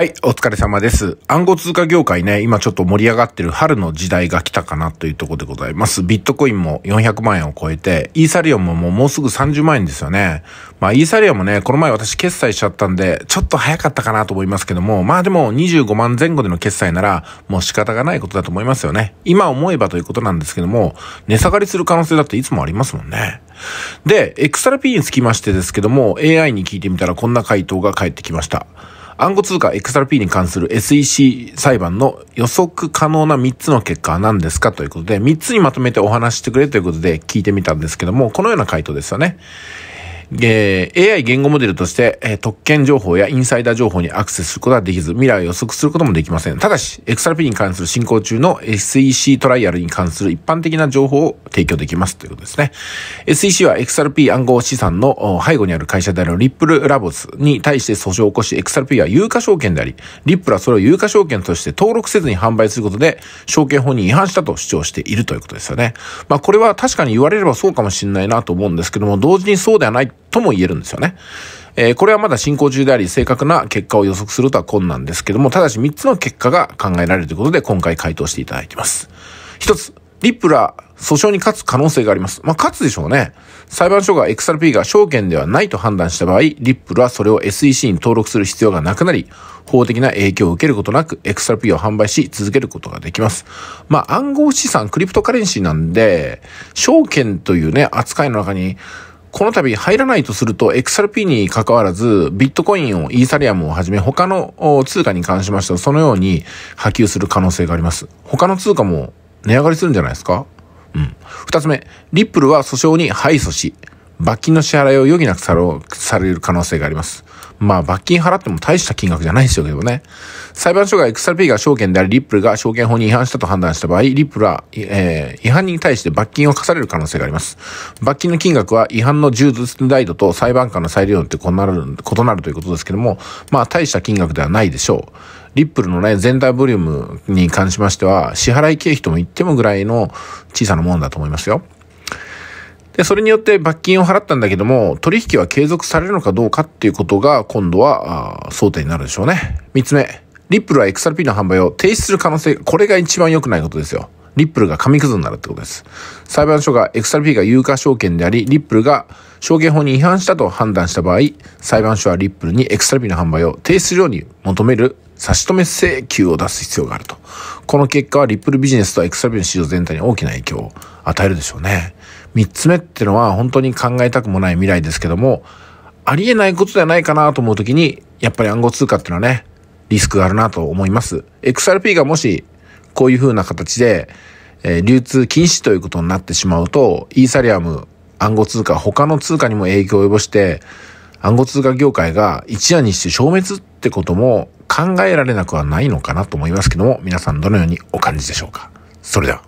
はい、お疲れ様です。暗号通貨業界ね、今ちょっと盛り上がってる春の時代が来たかなというところでございます。ビットコインも400万円を超えて、イーサリアムももうすぐ30万円ですよね。まあ、イーサリアムね、この前私決済しちゃったんで、ちょっと早かったかなと思いますけども、まあでも25万前後での決済なら、もう仕方がないことだと思いますよね。今思えばということなんですけども、値下がりする可能性だっていつもありますもんね。で、XRP につきましてですけども、AI に聞いてみたらこんな回答が返ってきました。暗号通貨 XRP に関する SEC 裁判の予測可能な3つの結果は何ですかということで、3つにまとめてお話してくれということで聞いてみたんですけども、このような回答ですよね。えー、AI 言語モデルとして、えー、特権情報やインサイダー情報にアクセスすることはできず、未来を予測することもできません。ただし、XRP に関する進行中の SEC トライアルに関する一般的な情報を提供できますということですね。SEC は XRP 暗号資産の背後にある会社であるリップルラボスに対して訴訟を起こし、XRP は有価証券であり、リップルはそれを有価証券として登録せずに販売することで、証券法に違反したと主張しているということですよね。まあこれは確かに言われればそうかもしれないなと思うんですけども、同時にそうではないとも言えるんですよね。えー、これはまだ進行中であり、正確な結果を予測するとは困難ですけども、ただし3つの結果が考えられるということで、今回回答していただいています。1つ、リップラー、訴訟に勝つ可能性があります。まあ、勝つでしょうね。裁判所が XRP が証券ではないと判断した場合、リップルはそれを SEC に登録する必要がなくなり、法的な影響を受けることなく XRP を販売し続けることができます。まあ、暗号資産、クリプトカレンシーなんで、証券というね、扱いの中にこの度入らないとすると XRP に関わらず、ビットコインをイーサリアムをはじめ他の通貨に関しましてはそのように波及する可能性があります。他の通貨も値上がりするんじゃないですかうん。二つ目、リップルは訴訟に敗訴し、罰金の支払いを余儀なくされる可能性があります。まあ、罰金払っても大した金額じゃないですよけどね。裁判所が XRP が証券であり、リップルが証券法に違反したと判断した場合、リップルは、えー、違反に対して罰金を課される可能性があります。罰金の金額は違反の重大度と裁判官の裁量によって異なる、異なるということですけども、まあ、大した金額ではないでしょう。リップルのね、全体ボリュームに関しましては、支払い経費とも言ってもぐらいの小さなものだと思いますよ。で、それによって罰金を払ったんだけども、取引は継続されるのかどうかっていうことが今度は争点になるでしょうね。3つ目、リップルは XRP の販売を停止する可能性、これが一番良くないことですよ。リップルが紙くずになるってことです。裁判所が XRP が有価証券であり、リップルが証券法に違反したと判断した場合、裁判所はリップルに XRP の販売を停止するように求める差し止め請求を出す必要があると。この結果はリップルビジネスとエクスビの市場全体に大きな影響を与えるでしょうね。三つ目ってのは本当に考えたくもない未来ですけども、ありえないことではないかなと思うときに、やっぱり暗号通貨っていうのはね、リスクがあるなと思います。XRP がもし、こういう風な形で、えー、流通禁止ということになってしまうと、イーサリアム、暗号通貨、他の通貨にも影響を及ぼして、暗号通貨業界が一夜にして消滅ってことも考えられなくはないのかなと思いますけども、皆さんどのようにお感じでしょうかそれでは。